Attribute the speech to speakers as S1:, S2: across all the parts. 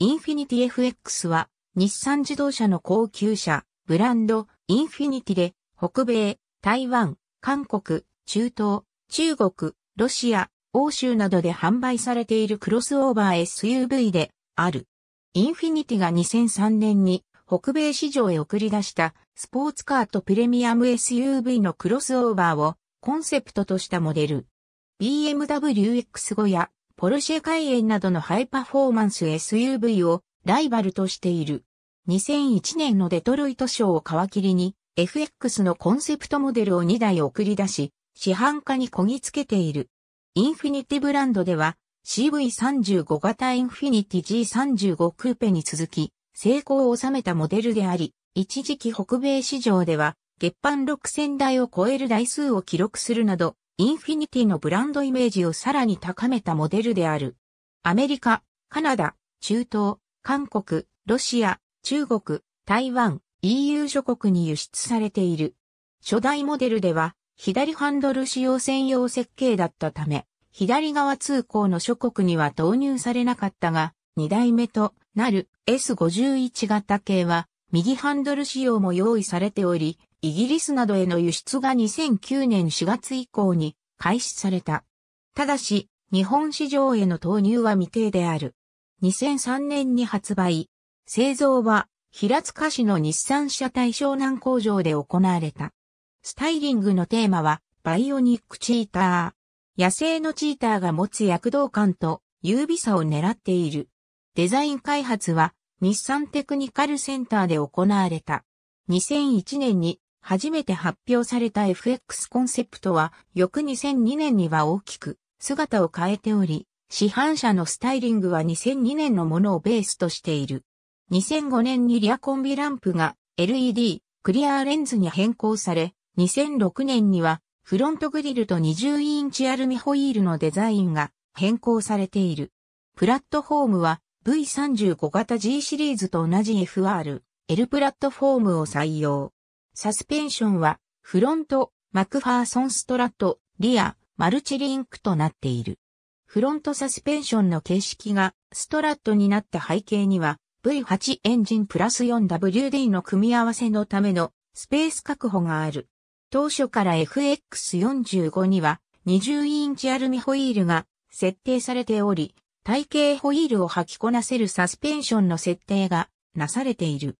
S1: インフィニティ FX は日産自動車の高級車、ブランド、インフィニティで、北米、台湾、韓国、中東、中国、ロシア、欧州などで販売されているクロスオーバー SUV である。インフィニティが2003年に北米市場へ送り出したスポーツカーとプレミアム SUV のクロスオーバーをコンセプトとしたモデル。BMW X5 やポルシェカイエンなどのハイパフォーマンス SUV をライバルとしている。2001年のデトロイト賞を皮切りに FX のコンセプトモデルを2台送り出し、市販化にこぎつけている。インフィニティブランドでは CV35 型インフィニティ G35 クーペに続き成功を収めたモデルであり、一時期北米市場では月販6000台を超える台数を記録するなどインフィニティのブランドイメージをさらに高めたモデルである。アメリカ、カナダ、中東、韓国、ロシア、中国、台湾、EU 諸国に輸出されている。初代モデルでは、左ハンドル使用専用設計だったため、左側通行の諸国には導入されなかったが、2代目となる S51 型系は、右ハンドル仕様も用意されており、イギリスなどへの輸出が2009年4月以降に開始された。ただし、日本市場への投入は未定である。2003年に発売。製造は平塚市の日産車体湘南工場で行われた。スタイリングのテーマはバイオニックチーター。野生のチーターが持つ躍動感と優美さを狙っている。デザイン開発は日産テクニカルセンターで行われた。2001年に初めて発表された FX コンセプトは、翌2002年には大きく姿を変えており、市販車のスタイリングは2002年のものをベースとしている。2005年にリアコンビランプが LED、クリアレンズに変更され、2006年にはフロントグリルと20インチアルミホイールのデザインが変更されている。プラットフォームは V35 型 G シリーズと同じ FR、L プラットフォームを採用。サスペンションは、フロント、マクファーソンストラット、リア、マルチリンクとなっている。フロントサスペンションの形式がストラットになった背景には V8 エンジンプラス 4WD の組み合わせのためのスペース確保がある。当初から FX45 には20インチアルミホイールが設定されており、体型ホイールを履きこなせるサスペンションの設定がなされている。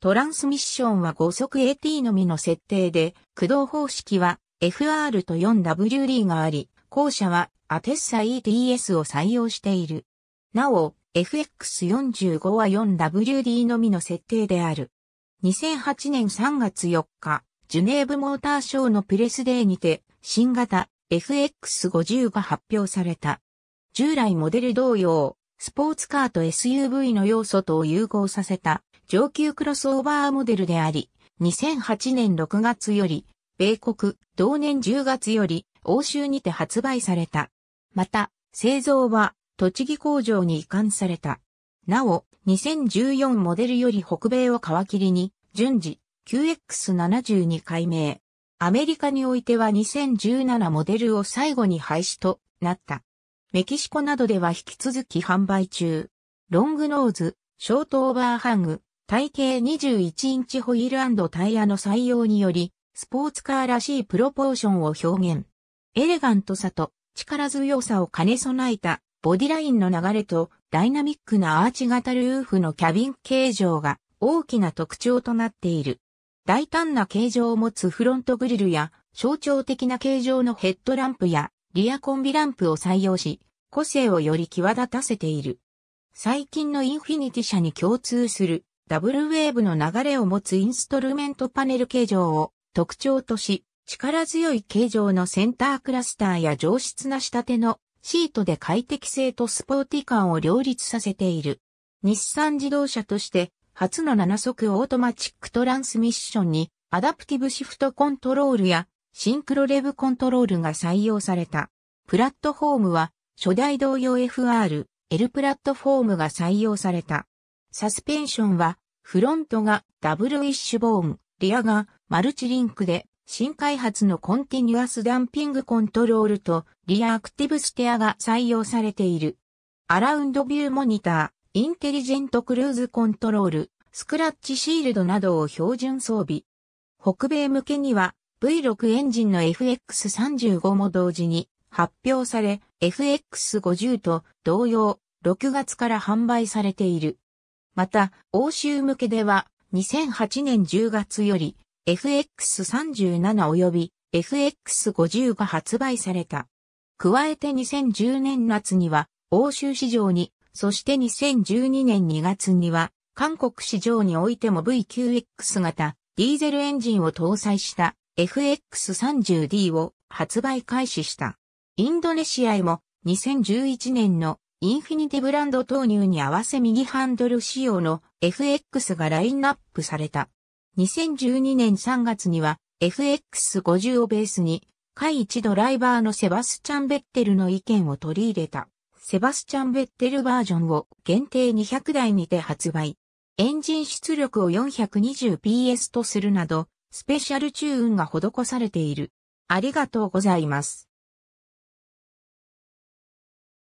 S1: トランスミッションは5速 AT のみの設定で、駆動方式は FR と 4WD があり、後者はアテッサ ETS を採用している。なお、FX45 は 4WD のみの設定である。2008年3月4日、ジュネーブモーターショーのプレスデーにて、新型 FX50 が発表された。従来モデル同様、スポーツカーと SUV の要素とを融合させた上級クロスオーバーモデルであり、2008年6月より、米国、同年10月より、欧州にて発売された。また、製造は、栃木工場に移管された。なお、2014モデルより北米を皮切りに、順次、QX72 改名。アメリカにおいては2017モデルを最後に廃止となった。メキシコなどでは引き続き販売中。ロングノーズ、ショートオーバーハング、体型21インチホイールタイヤの採用により、スポーツカーらしいプロポーションを表現。エレガントさと力強さを兼ね備えたボディラインの流れとダイナミックなアーチ型ルーフのキャビン形状が大きな特徴となっている。大胆な形状を持つフロントグリルや象徴的な形状のヘッドランプやリアコンビランプを採用し、個性をより際立たせている。最近のインフィニティ社に共通するダブルウェーブの流れを持つインストルメントパネル形状を特徴とし、力強い形状のセンタークラスターや上質な仕立てのシートで快適性とスポーティ感を両立させている。日産自動車として初の7速オートマチックトランスミッションにアダプティブシフトコントロールやシンクロレブコントロールが採用された。プラットフォームは初代同様 FR、L プラットフォームが採用された。サスペンションはフロントがダブルウィッシュボーン、リアがマルチリンクで新開発のコンティニュアスダンピングコントロールとリアアクティブステアが採用されている。アラウンドビューモニター、インテリジェントクルーズコントロール、スクラッチシールドなどを標準装備。北米向けには V6 エンジンの FX35 も同時に発表され、FX50 と同様、6月から販売されている。また、欧州向けでは、2008年10月より、FX37 及び FX50 が発売された。加えて2010年夏には、欧州市場に、そして2012年2月には、韓国市場においても V9X 型ディーゼルエンジンを搭載した FX30D を発売開始した。インドネシアへも2011年のインフィニティブランド投入に合わせ右ハンドル仕様の FX がラインナップされた。2012年3月には FX50 をベースに、下一ドライバーのセバスチャン・ベッテルの意見を取り入れた。セバスチャン・ベッテルバージョンを限定200台にて発売。エンジン出力を 420PS とするなど、スペシャルチューンが施されている。ありがとうございます。